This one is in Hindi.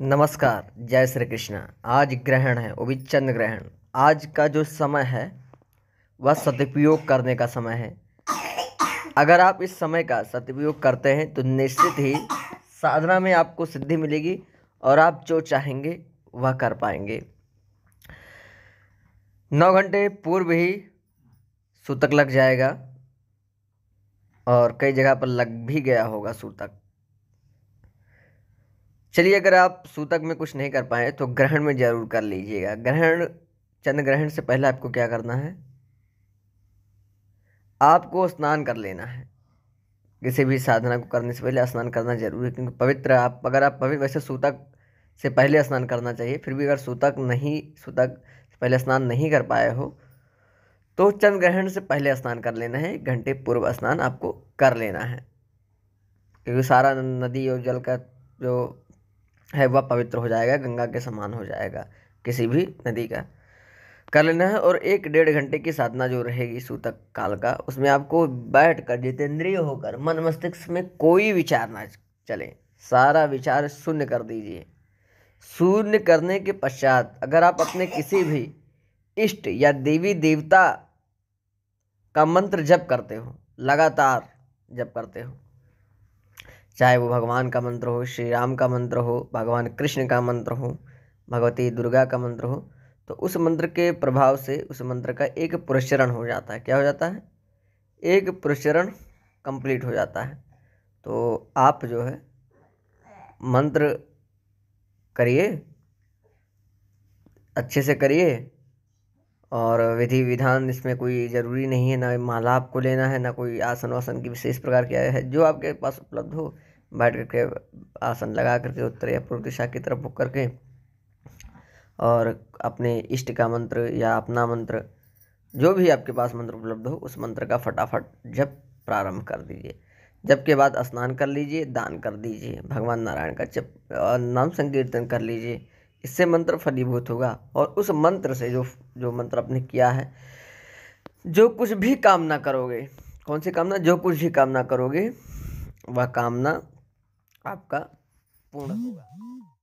नमस्कार जय श्री कृष्ण आज ग्रहण है वो भी चंद्र ग्रहण आज का जो समय है वह सदुपयोग करने का समय है अगर आप इस समय का सदुपयोग करते हैं तो निश्चित ही साधना में आपको सिद्धि मिलेगी और आप जो चाहेंगे वह कर पाएंगे नौ घंटे पूर्व ही सूतक लग जाएगा और कई जगह पर लग भी गया होगा सूतक चलिए अगर आप सूतक में कुछ नहीं कर पाए तो ग्रहण में ज़रूर कर लीजिएगा ग्रहण चंद्र ग्रहण से पहले आपको क्या करना है आपको स्नान कर लेना है किसी भी साधना को करने से पहले स्नान करना जरूरी है क्योंकि पवित्र आप अगर आप पवित्र वैसे सूतक से पहले स्नान करना चाहिए फिर भी अगर सूतक नहीं सूतक से पहले स्नान नहीं कर पाए हो तो चंद्र ग्रहण से पहले स्नान कर लेना है एक घंटे पूर्व स्नान आपको कर लेना है क्योंकि सारा नदी और जल का जो है वह पवित्र हो जाएगा गंगा के समान हो जाएगा किसी भी नदी का कर लेना है और एक डेढ़ घंटे की साधना जो रहेगी सूतक काल का उसमें आपको बैठ कर जितेंद्रिय होकर मन मस्तिष्क में कोई विचार ना चले सारा विचार शून्य कर दीजिए शून्य करने के पश्चात अगर आप अपने किसी भी इष्ट या देवी देवता का मंत्र जप करते हो लगातार जप करते हो चाहे वो भगवान का मंत्र हो श्री राम का मंत्र हो भगवान कृष्ण का मंत्र हो भगवती दुर्गा का मंत्र हो तो उस मंत्र के प्रभाव से उस मंत्र का एक पुरस्रण हो जाता है क्या हो जाता है एक पुरस्रण कंप्लीट हो जाता है तो आप जो है मंत्र करिए अच्छे से करिए और विधि विधान इसमें कोई ज़रूरी नहीं है ना माला आपको लेना है ना कोई आसन वासन की विशेष प्रकार की है जो आपके पास उपलब्ध हो बैठ करके आसन लगा करके उत्तर या पूर्व दिशा की तरफ बुक करके और अपने इष्ट का मंत्र या अपना मंत्र जो भी आपके पास मंत्र उपलब्ध हो उस मंत्र का फटाफट जब प्रारंभ कर दीजिए जब के बाद स्नान कर लीजिए दान कर दीजिए भगवान नारायण का जप नाम संकीर्तन कर लीजिए इससे मंत्र फलीभूत होगा और उस मंत्र से जो जो मंत्र आपने किया है जो कुछ भी कामना करोगे कौन सी कामना जो कुछ भी कामना करोगे वह कामना आपका पूर्ण होगा